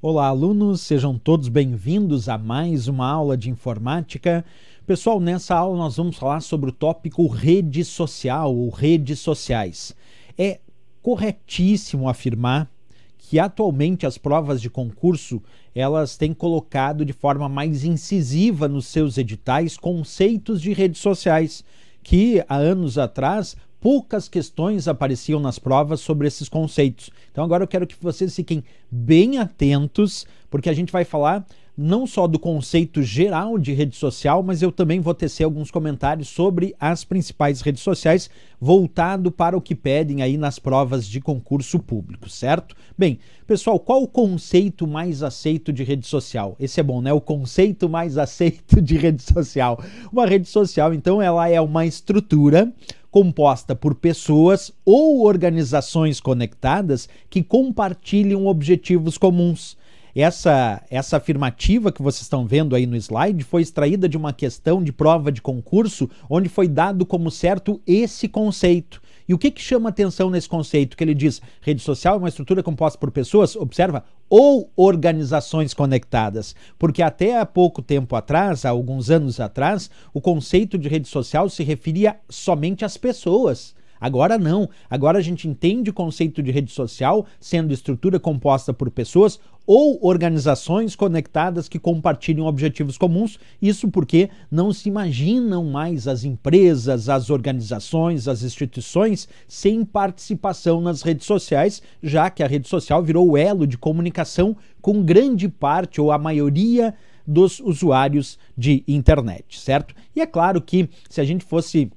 Olá, alunos, sejam todos bem-vindos a mais uma aula de informática. Pessoal, nessa aula nós vamos falar sobre o tópico rede social ou redes sociais. É corretíssimo afirmar que atualmente as provas de concurso, elas têm colocado de forma mais incisiva nos seus editais conceitos de redes sociais que há anos atrás poucas questões apareciam nas provas sobre esses conceitos. Então agora eu quero que vocês fiquem bem atentos, porque a gente vai falar não só do conceito geral de rede social, mas eu também vou tecer alguns comentários sobre as principais redes sociais, voltado para o que pedem aí nas provas de concurso público, certo? Bem, pessoal, qual o conceito mais aceito de rede social? Esse é bom, né? O conceito mais aceito de rede social. Uma rede social, então, ela é uma estrutura composta por pessoas ou organizações conectadas que compartilham objetivos comuns. Essa, essa afirmativa que vocês estão vendo aí no slide foi extraída de uma questão de prova de concurso, onde foi dado como certo esse conceito. E o que, que chama atenção nesse conceito? Que ele diz: rede social é uma estrutura composta por pessoas, observa, ou organizações conectadas, porque até há pouco tempo atrás, há alguns anos atrás, o conceito de rede social se referia somente às pessoas. Agora não. Agora a gente entende o conceito de rede social sendo estrutura composta por pessoas ou organizações conectadas que compartilham objetivos comuns. Isso porque não se imaginam mais as empresas, as organizações, as instituições sem participação nas redes sociais, já que a rede social virou o elo de comunicação com grande parte ou a maioria dos usuários de internet, certo? E é claro que se a gente fosse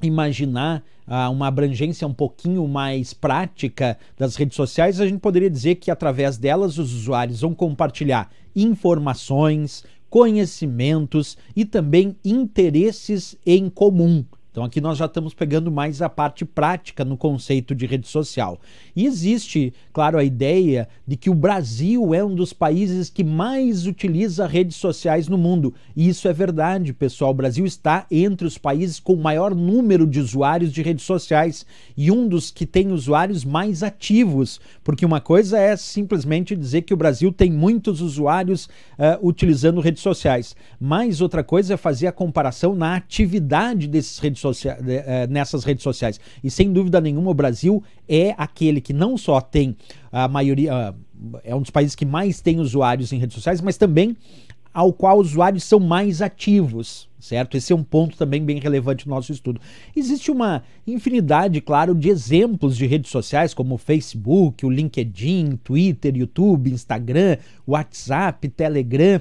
imaginar uma abrangência um pouquinho mais prática das redes sociais, a gente poderia dizer que através delas os usuários vão compartilhar informações, conhecimentos e também interesses em comum. Então aqui nós já estamos pegando mais a parte prática no conceito de rede social. E existe, claro, a ideia de que o Brasil é um dos países que mais utiliza redes sociais no mundo. E isso é verdade, pessoal. O Brasil está entre os países com o maior número de usuários de redes sociais e um dos que tem usuários mais ativos. Porque uma coisa é simplesmente dizer que o Brasil tem muitos usuários uh, utilizando redes sociais, mas outra coisa é fazer a comparação na atividade desses redes redes sociais, eh, nessas redes sociais. E sem dúvida nenhuma, o Brasil é aquele que não só tem a maioria, ah, é um dos países que mais tem usuários em redes sociais, mas também ao qual usuários são mais ativos, certo? Esse é um ponto também bem relevante no nosso estudo. Existe uma infinidade, claro, de exemplos de redes sociais como o Facebook, o LinkedIn, Twitter, YouTube, Instagram, WhatsApp, Telegram,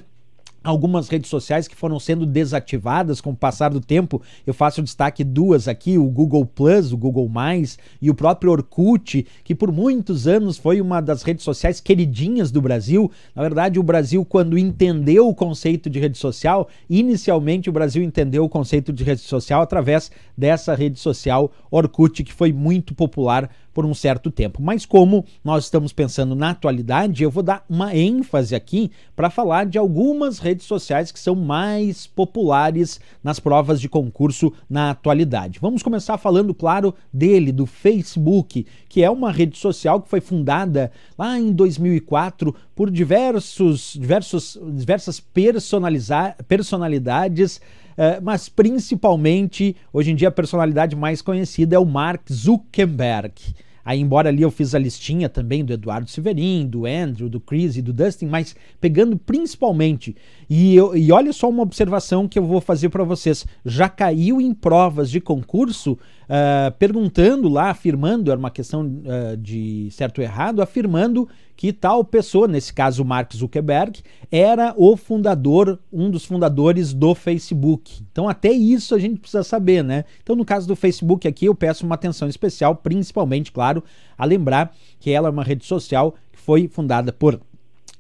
algumas redes sociais que foram sendo desativadas com o passar do tempo. Eu faço destaque duas aqui, o Google Plus, o Google Mais e o próprio Orkut, que por muitos anos foi uma das redes sociais queridinhas do Brasil. Na verdade, o Brasil quando entendeu o conceito de rede social, inicialmente o Brasil entendeu o conceito de rede social através dessa rede social Orkut, que foi muito popular por um certo tempo. Mas como nós estamos pensando na atualidade, eu vou dar uma ênfase aqui para falar de algumas redes redes sociais que são mais populares nas provas de concurso na atualidade. Vamos começar falando, claro, dele, do Facebook, que é uma rede social que foi fundada lá em 2004 por diversos, diversos, diversas personalidades. Eh, mas principalmente, hoje em dia, a personalidade mais conhecida é o Mark Zuckerberg. Aí, embora ali eu fiz a listinha também do Eduardo Severin, do Andrew, do Chris e do Dustin, mas pegando principalmente. E, eu, e olha só uma observação que eu vou fazer para vocês. Já caiu em provas de concurso uh, perguntando lá, afirmando, era uma questão uh, de certo ou errado, afirmando que tal pessoa, nesse caso Mark Zuckerberg, era o fundador, um dos fundadores do Facebook. Então até isso a gente precisa saber, né? Então no caso do Facebook aqui eu peço uma atenção especial, principalmente, claro, a lembrar que ela é uma rede social que foi fundada por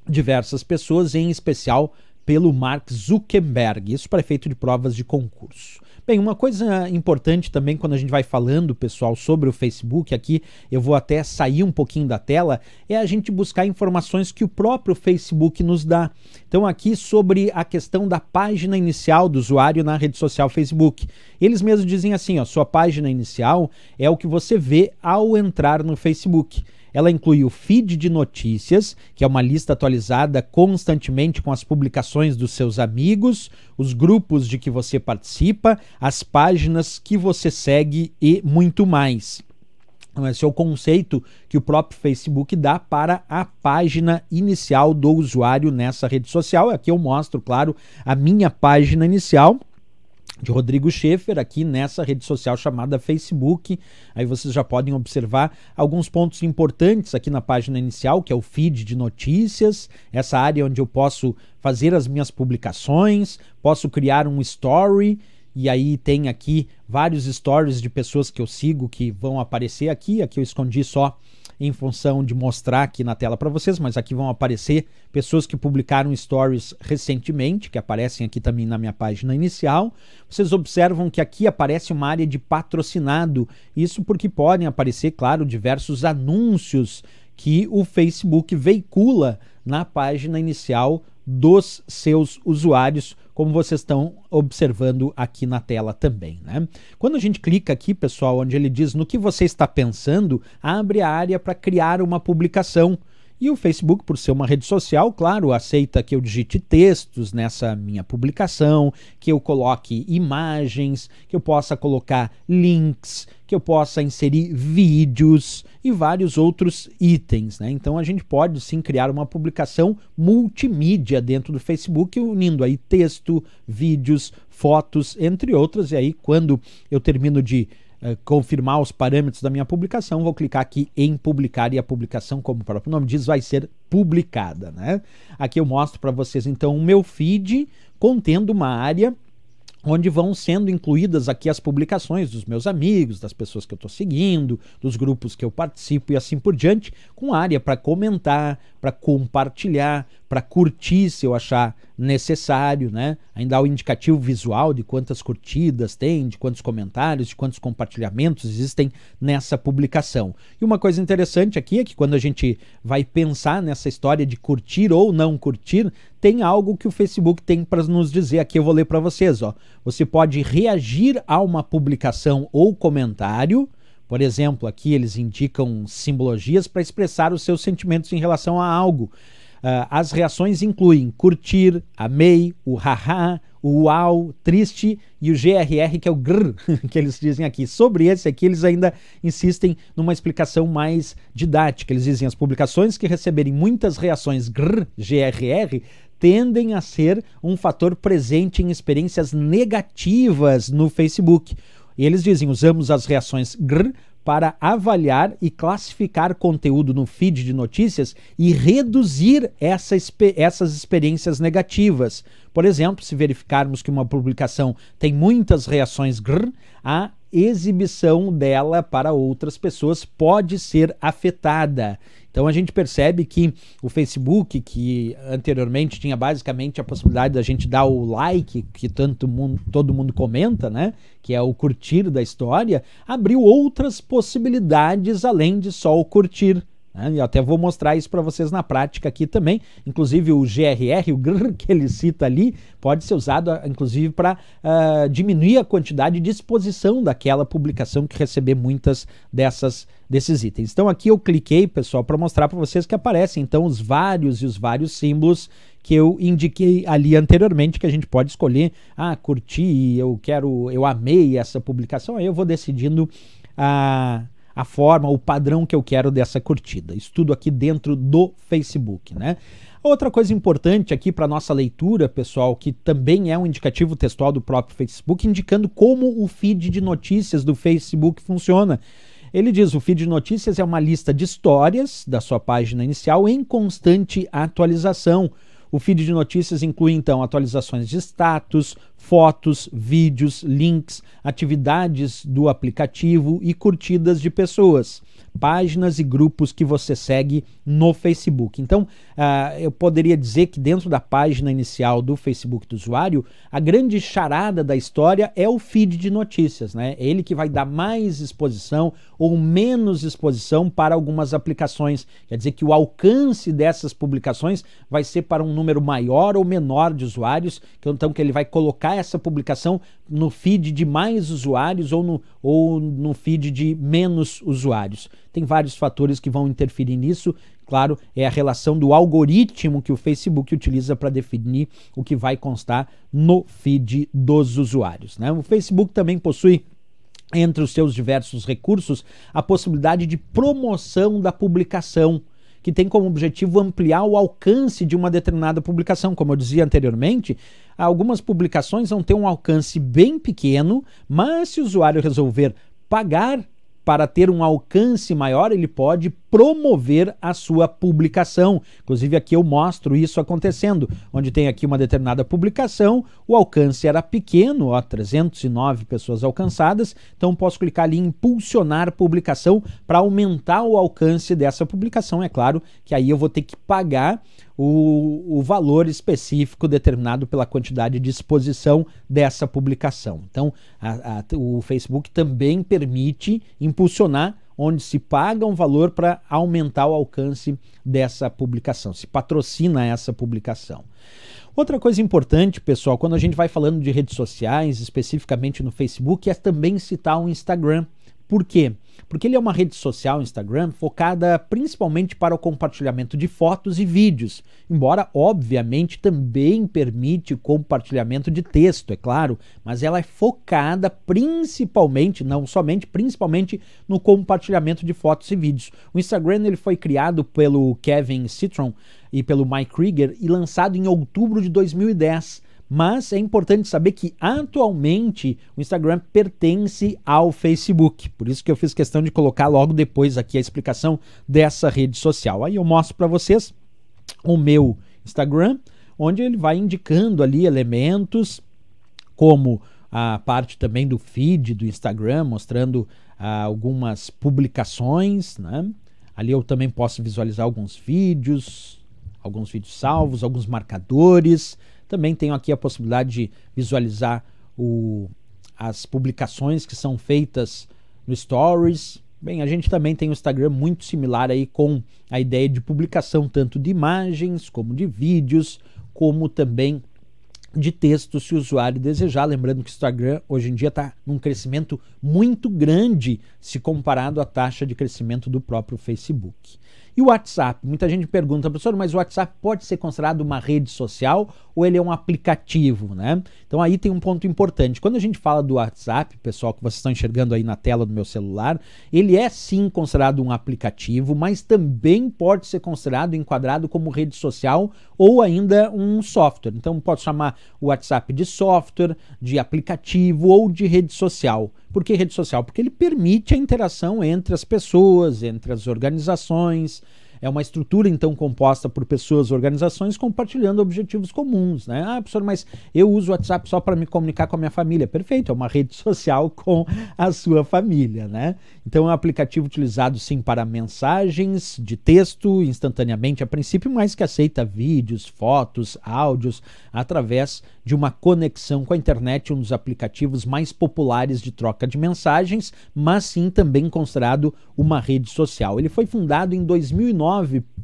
diversas pessoas, em especial pelo Mark Zuckerberg, isso para efeito de provas de concurso. Bem, uma coisa importante também quando a gente vai falando, pessoal, sobre o Facebook aqui, eu vou até sair um pouquinho da tela, é a gente buscar informações que o próprio Facebook nos dá. Então, aqui sobre a questão da página inicial do usuário na rede social Facebook. Eles mesmos dizem assim: ó, sua página inicial é o que você vê ao entrar no Facebook. Ela inclui o feed de notícias, que é uma lista atualizada constantemente com as publicações dos seus amigos, os grupos de que você participa, as páginas que você segue e muito mais. Então, esse é o conceito que o próprio Facebook dá para a página inicial do usuário nessa rede social. Aqui eu mostro, claro, a minha página inicial de Rodrigo Schaefer aqui nessa rede social chamada Facebook. Aí vocês já podem observar alguns pontos importantes aqui na página inicial, que é o feed de notícias, essa área onde eu posso fazer as minhas publicações, posso criar um story e aí tem aqui vários stories de pessoas que eu sigo que vão aparecer aqui, aqui eu escondi só em função de mostrar aqui na tela para vocês, mas aqui vão aparecer pessoas que publicaram stories recentemente, que aparecem aqui também na minha página inicial. Vocês observam que aqui aparece uma área de patrocinado, isso porque podem aparecer, claro, diversos anúncios que o Facebook veicula na página inicial dos seus usuários como vocês estão observando aqui na tela também. Né? Quando a gente clica aqui, pessoal, onde ele diz no que você está pensando, abre a área para criar uma publicação. E o Facebook, por ser uma rede social, claro, aceita que eu digite textos nessa minha publicação, que eu coloque imagens, que eu possa colocar links, que eu possa inserir vídeos e vários outros itens. Né? Então a gente pode sim criar uma publicação multimídia dentro do Facebook, unindo aí texto, vídeos, fotos, entre outras. E aí, quando eu termino de eh, confirmar os parâmetros da minha publicação, vou clicar aqui em publicar e a publicação, como o próprio nome diz, vai ser publicada, né? Aqui eu mostro para vocês então o meu feed contendo uma área onde vão sendo incluídas aqui as publicações dos meus amigos, das pessoas que eu estou seguindo, dos grupos que eu participo e assim por diante, com área para comentar, para compartilhar, para curtir se eu achar necessário, né? Ainda há o indicativo visual de quantas curtidas tem, de quantos comentários, de quantos compartilhamentos existem nessa publicação. E uma coisa interessante aqui é que quando a gente vai pensar nessa história de curtir ou não curtir, tem algo que o Facebook tem para nos dizer. Aqui eu vou ler para vocês, ó. Você pode reagir a uma publicação ou comentário. Por exemplo, aqui eles indicam simbologias para expressar os seus sentimentos em relação a algo. Uh, as reações incluem curtir, amei, o haha, o uau, triste e o grr, que é o grr, que eles dizem aqui. Sobre esse aqui, eles ainda insistem numa explicação mais didática. Eles dizem as publicações que receberem muitas reações grr, grr, tendem a ser um fator presente em experiências negativas no Facebook. E eles dizem: usamos as reações GR para avaliar e classificar conteúdo no feed de notícias e reduzir essa, essas experiências negativas. Por exemplo, se verificarmos que uma publicação tem muitas reações grr, a exibição dela para outras pessoas pode ser afetada. Então a gente percebe que o Facebook, que anteriormente tinha basicamente a possibilidade da gente dar o like, que tanto mundo, todo mundo comenta, né? Que é o curtir da história, abriu outras possibilidades além de só o curtir. Né? E até vou mostrar isso para vocês na prática aqui também. Inclusive o GRR, o GR que ele cita ali, pode ser usado ah, inclusive para uh, ah, diminuir a quantidade de exposição daquela publicação que receber muitas dessas desses itens. Então aqui eu cliquei, pessoal, para mostrar para vocês que aparecem então os vários e os vários símbolos que eu indiquei ali anteriormente que a gente pode escolher, ah, curti, eu quero, eu amei essa publicação, aí eu vou decidindo a ah, a forma, o padrão que eu quero dessa curtida. Isso tudo aqui dentro do Facebook, né? Outra coisa importante aqui para nossa leitura, pessoal, que também é um indicativo textual do próprio Facebook, indicando como o feed de notícias do Facebook funciona. Ele diz: o feed de notícias é uma lista de histórias da sua página inicial em constante atualização o feed de notícias inclui então atualizações de status, fotos, vídeos, links, atividades do aplicativo e curtidas de pessoas páginas e grupos que você segue no Facebook. Então, uh, eu poderia dizer que dentro da página inicial do Facebook do usuário, a grande charada da história é o feed de notícias, né? É ele que vai dar mais exposição ou menos exposição para algumas aplicações. Quer dizer que o alcance dessas publicações vai ser para um número maior ou menor de usuários, então, então que ele vai colocar essa publicação no feed de mais usuários ou no, ou no feed de menos usuários. Tem vários fatores que vão interferir nisso. Claro, é a relação do algoritmo que o Facebook utiliza para definir o que vai constar no feed dos usuários. Né? O Facebook também possui entre os seus diversos recursos, a possibilidade de promoção da publicação que tem como objetivo ampliar o alcance de uma determinada publicação. Como eu dizia anteriormente, algumas publicações vão ter um alcance bem pequeno, mas se o usuário resolver pagar para ter um alcance maior, ele pode promover a sua publicação. Inclusive aqui eu mostro isso acontecendo, onde tem aqui uma determinada publicação, o alcance era pequeno, ó, 309 pessoas alcançadas, então posso clicar ali em impulsionar publicação para aumentar o alcance dessa publicação. É claro que aí eu vou ter que pagar o, o, valor específico determinado pela quantidade de exposição dessa publicação. Então, a, a, o Facebook também permite impulsionar onde se paga um valor para aumentar o alcance dessa publicação, se patrocina essa publicação. Outra coisa importante, pessoal, quando a gente vai falando de redes sociais, especificamente no Facebook, é também citar o Instagram. Por quê? porque ele é uma rede social, Instagram, focada principalmente para o compartilhamento de fotos e vídeos, embora obviamente também permite o compartilhamento de texto, é claro, mas ela é focada principalmente, não somente, principalmente no compartilhamento de fotos e vídeos. O Instagram ele foi criado pelo Kevin Citron e pelo Mike Krieger e lançado em outubro de 2010 mas é importante saber que atualmente o Instagram pertence ao Facebook. Por isso que eu fiz questão de colocar logo depois aqui a explicação dessa rede social. Aí eu mostro para vocês o meu Instagram, onde ele vai indicando ali elementos como a parte também do feed do Instagram, mostrando ah, algumas publicações, né? Ali eu também posso visualizar alguns vídeos, alguns vídeos salvos, alguns marcadores, também tenho aqui a possibilidade de visualizar o, as publicações que são feitas no Stories. Bem, a gente também tem um Instagram muito similar aí com a ideia de publicação tanto de imagens como de vídeos, como também de texto se o usuário desejar. Lembrando que o Instagram hoje em dia está num crescimento muito grande se comparado à taxa de crescimento do próprio Facebook. E o WhatsApp? Muita gente pergunta, professor, mas o WhatsApp pode ser considerado uma rede social ou ele é um aplicativo, né? Então aí tem um ponto importante. Quando a gente fala do WhatsApp, pessoal, que vocês estão enxergando aí na tela do meu celular, ele é sim considerado um aplicativo, mas também pode ser considerado enquadrado como rede social ou ainda um software. Então pode chamar o WhatsApp de software, de aplicativo ou de rede social. Por que rede social? Porque ele permite a interação entre as pessoas, entre as organizações, é uma estrutura, então, composta por pessoas, organizações compartilhando objetivos comuns, né? Ah, professor, mas eu uso o WhatsApp só para me comunicar com a minha família. Perfeito, é uma rede social com a sua família, né? Então, é um aplicativo utilizado, sim, para mensagens de texto instantaneamente, a princípio, mas que aceita vídeos, fotos, áudios, através de uma conexão com a internet, um dos aplicativos mais populares de troca de mensagens, mas sim também considerado uma rede social. Ele foi fundado em 2009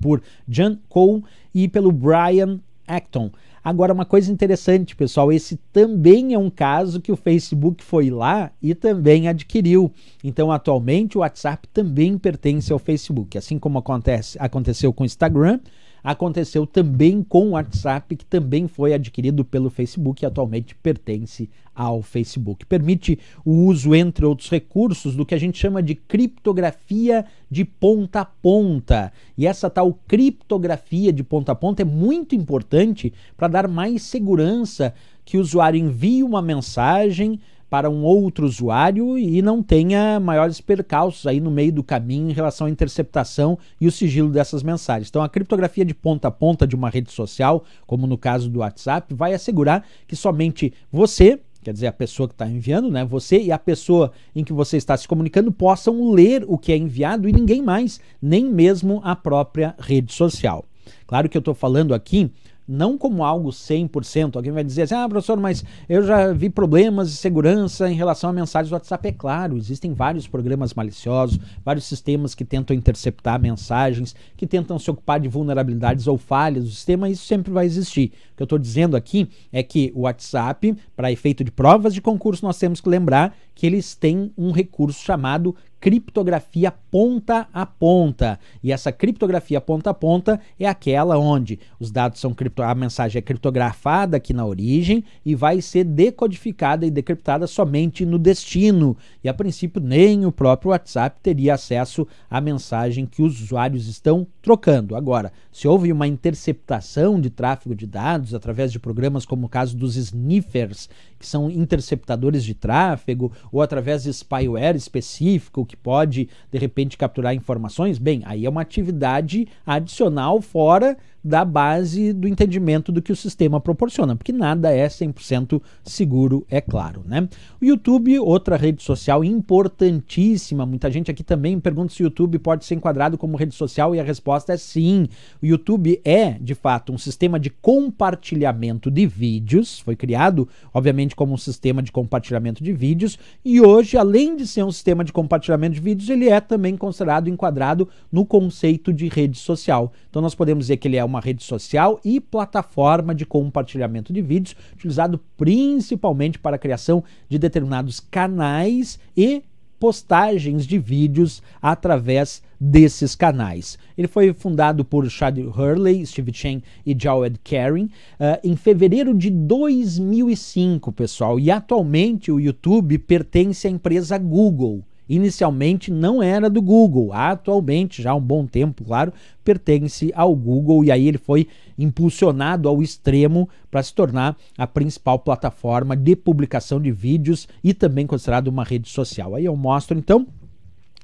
por John Cole e pelo Brian Acton. Agora, uma coisa interessante, pessoal, esse também é um caso que o Facebook foi lá e também adquiriu. Então, atualmente, o WhatsApp também pertence ao Facebook, assim como acontece, aconteceu com o Instagram, aconteceu também com o WhatsApp, que também foi adquirido pelo Facebook e atualmente pertence ao Facebook. Permite o uso, entre outros recursos, do que a gente chama de criptografia de ponta a ponta. E essa tal criptografia de ponta a ponta é muito importante para dar mais segurança que o usuário envie uma mensagem para um outro usuário e não tenha maiores percalços aí no meio do caminho em relação à interceptação e o sigilo dessas mensagens. Então, a criptografia de ponta a ponta de uma rede social, como no caso do WhatsApp, vai assegurar que somente você quer dizer, a pessoa que está enviando, né? Você e a pessoa em que você está se comunicando possam ler o que é enviado e ninguém mais, nem mesmo a própria rede social. Claro que eu estou falando aqui não como algo 100%. Alguém vai dizer assim: ah, professor, mas eu já vi problemas de segurança em relação a mensagens do WhatsApp. É claro, existem vários programas maliciosos, vários sistemas que tentam interceptar mensagens, que tentam se ocupar de vulnerabilidades ou falhas do sistema, isso sempre vai existir. O que eu estou dizendo aqui é que o WhatsApp, para efeito de provas de concurso, nós temos que lembrar que eles têm um recurso chamado criptografia ponta a ponta. E essa criptografia ponta a ponta é aquela onde os dados são cripto, a mensagem é criptografada aqui na origem e vai ser decodificada e decriptada somente no destino. E a princípio nem o próprio WhatsApp teria acesso à mensagem que os usuários estão trocando. Agora, se houve uma interceptação de tráfego de dados através de programas como o caso dos sniffers que são interceptadores de tráfego, ou através de spyware específico que pode, de repente, capturar informações, bem, aí é uma atividade adicional fora da base do entendimento do que o sistema proporciona, porque nada é 100% seguro, é claro, né? O YouTube, outra rede social importantíssima, muita gente aqui também pergunta se o YouTube pode ser enquadrado como rede social e a resposta é sim. O YouTube é, de fato, um sistema de compartilhamento de vídeos, foi criado, obviamente, como um sistema de compartilhamento de vídeos e hoje, além de ser um sistema de compartilhamento de vídeos, ele é também considerado enquadrado no conceito de rede social. Então nós podemos dizer que ele é uma uma rede social e plataforma de compartilhamento de vídeos, utilizado principalmente para a criação de determinados canais e postagens de vídeos através desses canais. Ele foi fundado por Chad Hurley, Steve Chen e Jawed Karen uh, eh, em fevereiro de 2005, pessoal. E atualmente o YouTube pertence à empresa Google inicialmente não era do Google, atualmente, já há um bom tempo, claro, pertence ao Google e aí ele foi impulsionado ao extremo para se tornar a principal plataforma de publicação de vídeos e também considerado uma rede social. Aí eu mostro então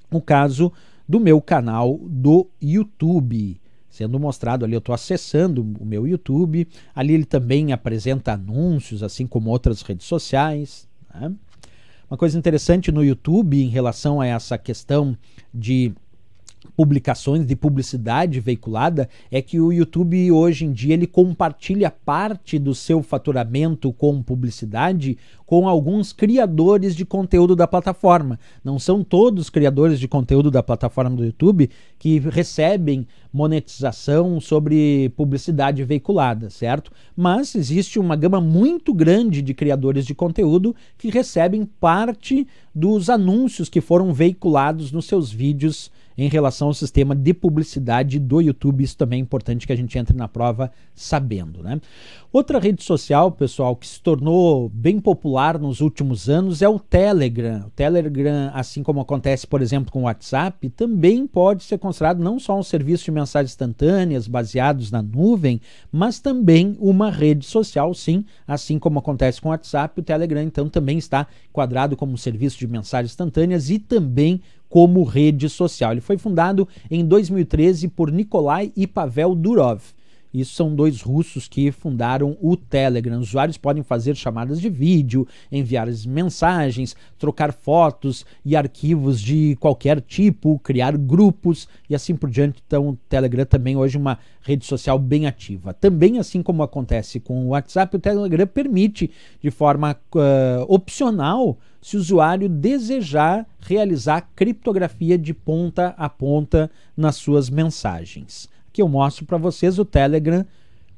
o caso do meu canal do YouTube sendo mostrado ali. Eu estou acessando o meu YouTube. Ali ele também apresenta anúncios, assim como outras redes sociais. Né? Uma coisa interessante no YouTube em relação a essa questão de publicações de publicidade veiculada é que o YouTube hoje em dia ele compartilha parte do seu faturamento com publicidade com alguns criadores de conteúdo da plataforma. Não são todos criadores de conteúdo da plataforma do YouTube que recebem monetização sobre publicidade veiculada, certo? Mas existe uma gama muito grande de criadores de conteúdo que recebem parte dos anúncios que foram veiculados nos seus vídeos em relação ao sistema de publicidade do YouTube. Isso também é importante que a gente entre na prova sabendo, né? Outra rede social, pessoal, que se tornou bem popular nos últimos anos é o Telegram. O Telegram, assim como acontece, por exemplo, com o WhatsApp, também pode ser considerado não só um serviço de mensagens instantâneas baseados na nuvem, mas também uma rede social, sim, assim como acontece com o WhatsApp, o Telegram então também está quadrado como um serviço de mensagens instantâneas e também como rede social. Ele foi fundado em 2013 por Nikolai e Pavel Durov. Isso são dois russos que fundaram o Telegram. Usuários podem fazer chamadas de vídeo, enviar mensagens, trocar fotos e arquivos de qualquer tipo, criar grupos e assim por diante. Então, o Telegram também é hoje é uma rede social bem ativa. Também, assim como acontece com o WhatsApp, o Telegram permite, de forma uh, opcional, se o usuário desejar realizar criptografia de ponta a ponta nas suas mensagens que eu mostro para vocês o Telegram,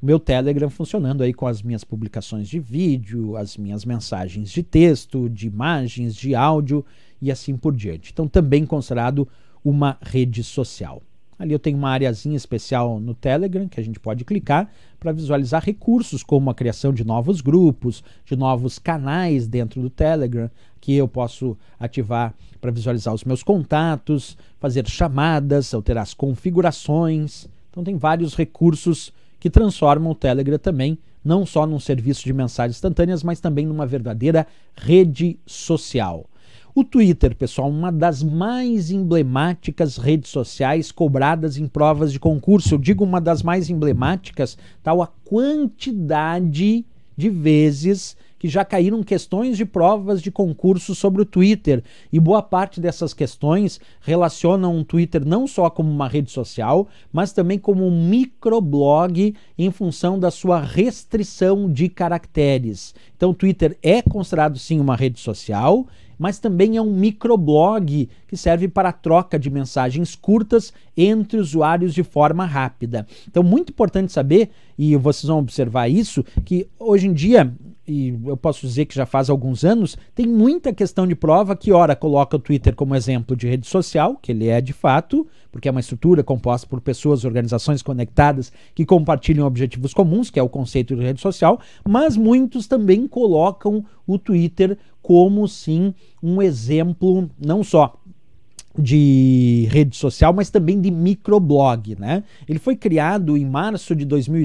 meu Telegram funcionando aí com as minhas publicações de vídeo, as minhas mensagens de texto, de imagens, de áudio e assim por diante. Então também considerado uma rede social. Ali eu tenho uma areazinha especial no Telegram que a gente pode clicar para visualizar recursos como a criação de novos grupos, de novos canais dentro do Telegram, que eu posso ativar para visualizar os meus contatos, fazer chamadas, alterar as configurações, então tem vários recursos que transformam o Telegram também não só num serviço de mensagens instantâneas, mas também numa verdadeira rede social. O Twitter, pessoal, uma das mais emblemáticas redes sociais cobradas em provas de concurso. Eu digo uma das mais emblemáticas, tal a quantidade de vezes que já caíram questões de provas de concurso sobre o Twitter. E boa parte dessas questões relacionam o Twitter não só como uma rede social, mas também como um microblog em função da sua restrição de caracteres. Então, o Twitter é considerado sim uma rede social, mas também é um microblog que serve para a troca de mensagens curtas entre usuários de forma rápida. Então, muito importante saber, e vocês vão observar isso, que hoje em dia e eu posso dizer que já faz alguns anos, tem muita questão de prova que, ora, coloca o Twitter como exemplo de rede social, que ele é de fato, porque é uma estrutura composta por pessoas, organizações conectadas que compartilham objetivos comuns, que é o conceito de rede social, mas muitos também colocam o Twitter como, sim, um exemplo não só de rede social, mas também de microblog, né? Ele foi criado em março de 2000,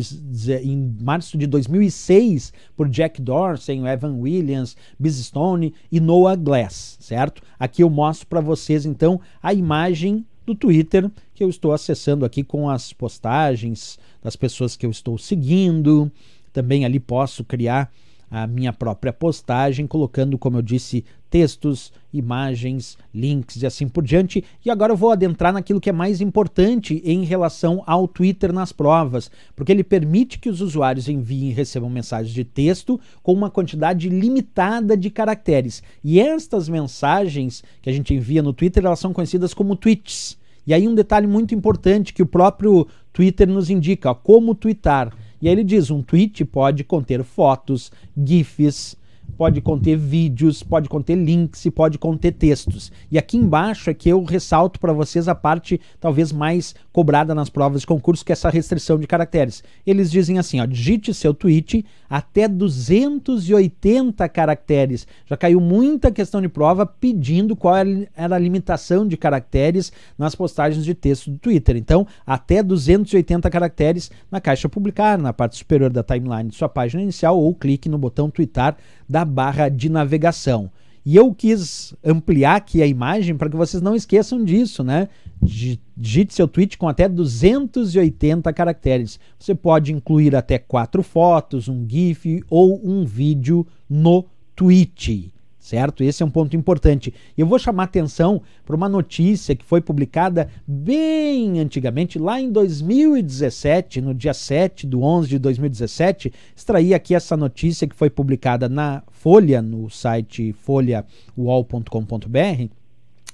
em março de 2006 por Jack Dorsey, Evan Williams, Biz Stone e Noah Glass, certo? Aqui eu mostro para vocês então a imagem do Twitter que eu estou acessando aqui com as postagens das pessoas que eu estou seguindo. Também ali posso criar a minha própria postagem, colocando, como eu disse, textos, imagens, links e assim por diante. E agora eu vou adentrar naquilo que é mais importante em relação ao Twitter nas provas, porque ele permite que os usuários enviem e recebam mensagens de texto com uma quantidade limitada de caracteres. E estas mensagens que a gente envia no Twitter, elas são conhecidas como tweets. E aí um detalhe muito importante que o próprio Twitter nos indica, como twittar. E aí ele diz: um tweet pode conter fotos, GIFs, pode conter vídeos, pode conter links e pode conter textos. E aqui embaixo é que eu ressalto para vocês a parte talvez mais cobrada nas provas de concurso, que é essa restrição de caracteres. Eles dizem assim, ó, digite seu tweet até 280 caracteres. Já caiu muita questão de prova pedindo qual era a limitação de caracteres nas postagens de texto do Twitter. Então, até 280 caracteres na caixa publicar, na parte superior da timeline de sua página inicial ou clique no botão twittar da da barra de navegação. E eu quis ampliar aqui a imagem para que vocês não esqueçam disso, né? Digite seu tweet com até 280 caracteres. Você pode incluir até quatro fotos, um GIF ou um vídeo no tweet certo? Esse é um ponto importante. e Eu vou chamar atenção para uma notícia que foi publicada bem antigamente, lá em 2017, no dia 7 de 11 de 2017. Extraí aqui essa notícia que foi publicada na Folha, no site folhauol.com.br,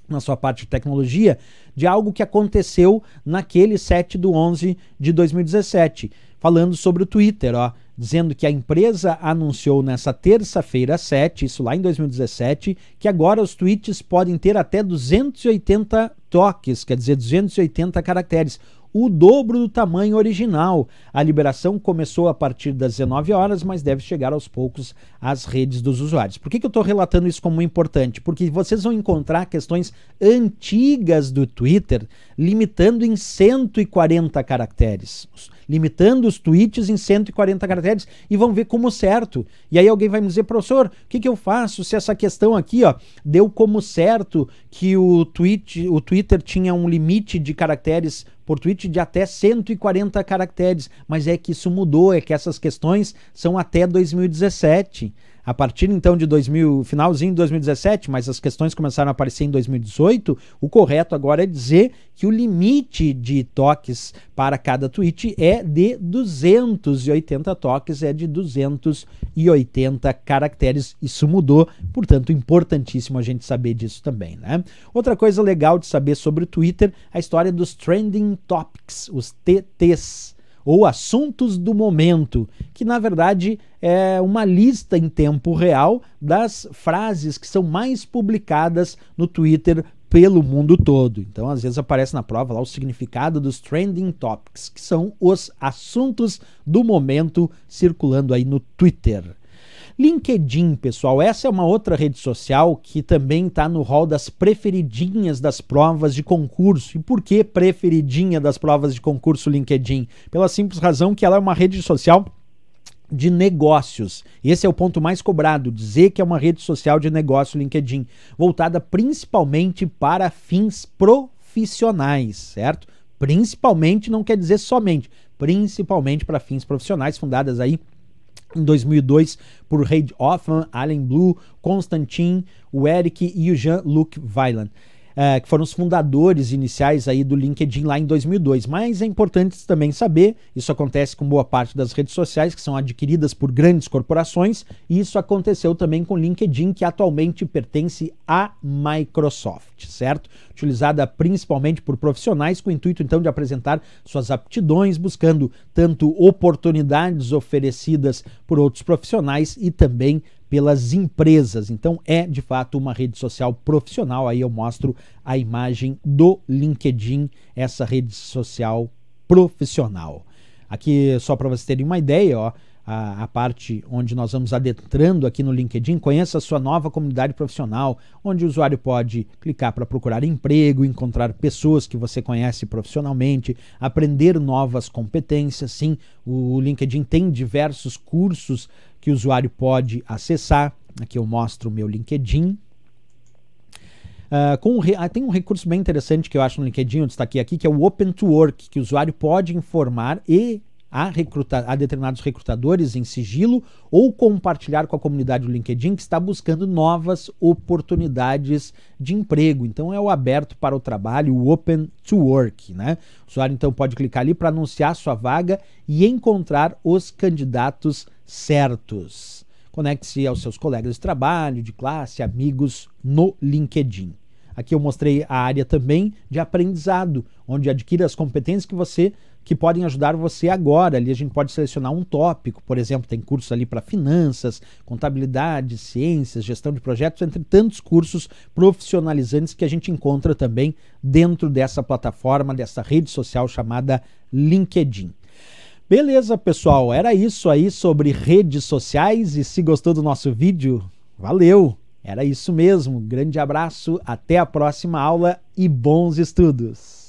na sua parte de tecnologia, de algo que aconteceu naquele 7 de 11 de 2017, falando sobre o Twitter, ó dizendo que a empresa anunciou nessa terça-feira 7, isso lá em 2017, que agora os tweets podem ter até 280 toques, quer dizer, 280 caracteres, o dobro do tamanho original. A liberação começou a partir das 19 horas, mas deve chegar aos poucos às redes dos usuários. Por que, que eu estou relatando isso como importante? Porque vocês vão encontrar questões antigas do Twitter limitando em 140 caracteres limitando os tweets em 140 caracteres e vão ver como certo. E aí alguém vai me dizer, professor, o que, que eu faço se essa questão aqui ó, deu como certo que o, tweet, o Twitter tinha um limite de caracteres por tweet de até 140 caracteres, mas é que isso mudou, é que essas questões são até 2017. A partir então de 2000, finalzinho de 2017, mas as questões começaram a aparecer em 2018, o correto agora é dizer que o limite de toques para cada tweet é de 280 toques, é de 280 caracteres. Isso mudou, portanto, importantíssimo a gente saber disso também, né? Outra coisa legal de saber sobre o Twitter, a história dos trending topics, os TTs ou assuntos do momento, que na verdade é uma lista em tempo real das frases que são mais publicadas no Twitter pelo mundo todo. Então, às vezes aparece na prova lá o significado dos trending topics, que são os assuntos do momento circulando aí no Twitter. LinkedIn, pessoal, essa é uma outra rede social que também está no hall das preferidinhas das provas de concurso. E por que preferidinha das provas de concurso LinkedIn? Pela simples razão que ela é uma rede social de negócios. Esse é o ponto mais cobrado, dizer que é uma rede social de negócio LinkedIn, voltada principalmente para fins profissionais, certo? Principalmente não quer dizer somente, principalmente para fins profissionais fundadas aí em 2002, por Reid Hoffman, Allen Blue, Constantin, o Eric e o Jean-Luc Weiland é, que foram os fundadores iniciais aí do LinkedIn lá em 2002. Mas é importante também saber, isso acontece com boa parte das redes sociais que são adquiridas por grandes corporações, e isso aconteceu também com o LinkedIn, que atualmente pertence à Microsoft, certo? Utilizada principalmente por profissionais com o intuito então de apresentar suas aptidões, buscando tanto oportunidades oferecidas por outros profissionais e também pelas empresas. Então é de fato uma rede social profissional. Aí eu mostro a imagem do LinkedIn, essa rede social profissional. Aqui só para vocês terem uma ideia, ó, a, a, parte onde nós vamos adentrando aqui no LinkedIn, conheça a sua nova comunidade profissional, onde o usuário pode clicar para procurar emprego, encontrar pessoas que você conhece profissionalmente, aprender novas competências. Sim, o LinkedIn tem diversos cursos que o usuário pode acessar. Aqui eu mostro o meu LinkedIn. Uh, com, ah, tem um recurso bem interessante que eu acho no LinkedIn, eu destaquei aqui, que é o Open to Work, que o usuário pode informar e a, recruta, a determinados recrutadores em sigilo ou compartilhar com a comunidade do LinkedIn que está buscando novas oportunidades de emprego. Então é o aberto para o trabalho, o Open to Work. Né? O usuário então pode clicar ali para anunciar sua vaga e encontrar os candidatos certos. Conecte-se aos seus colegas de trabalho, de classe, amigos no LinkedIn. Aqui eu mostrei a área também de aprendizado, onde adquire as competências que você que podem ajudar você agora. Ali a gente pode selecionar um tópico, por exemplo, tem cursos ali para finanças, contabilidade, ciências, gestão de projetos, entre tantos cursos profissionalizantes que a gente encontra também dentro dessa plataforma, dessa rede social chamada LinkedIn. Beleza, pessoal, era isso aí sobre redes sociais e se gostou do nosso vídeo, valeu. Era isso mesmo. Grande abraço, até a próxima aula e bons estudos.